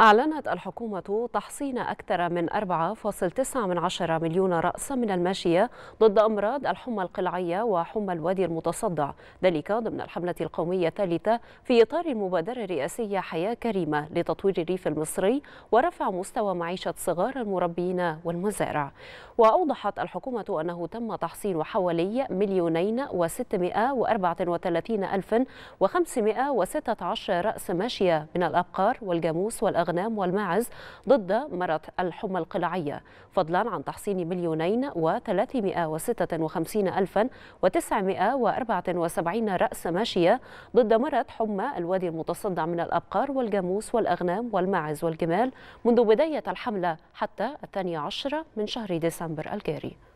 أعلنت الحكومة تحصين أكثر من 4.9 مليون رأس من الماشية ضد أمراض الحمى القلعية وحمى الوادي المتصدع ذلك ضمن الحملة القومية الثالثة في إطار المبادرة الرئاسية حياة كريمة لتطوير الريف المصري ورفع مستوى معيشة صغار المربين والمزارع وأوضحت الحكومة أنه تم تحصين حوالي مليونين وستمائة وأربعة وثلاثين ألف وخمسمائة وستة عشر رأس ماشية من الأبقار والجاموس والأغنى الأغنام والماعز ضد مرض الحمى القلاعية فضلا عن تحصين مليونين وستة وخمسين ألفا وأربعة وسبعين رأس ماشية ضد مرض حمى الوادي المتصدع من الأبقار والجاموس والأغنام والماعز والجمال منذ بداية الحملة حتى الثاني عشر من شهر ديسمبر الجاري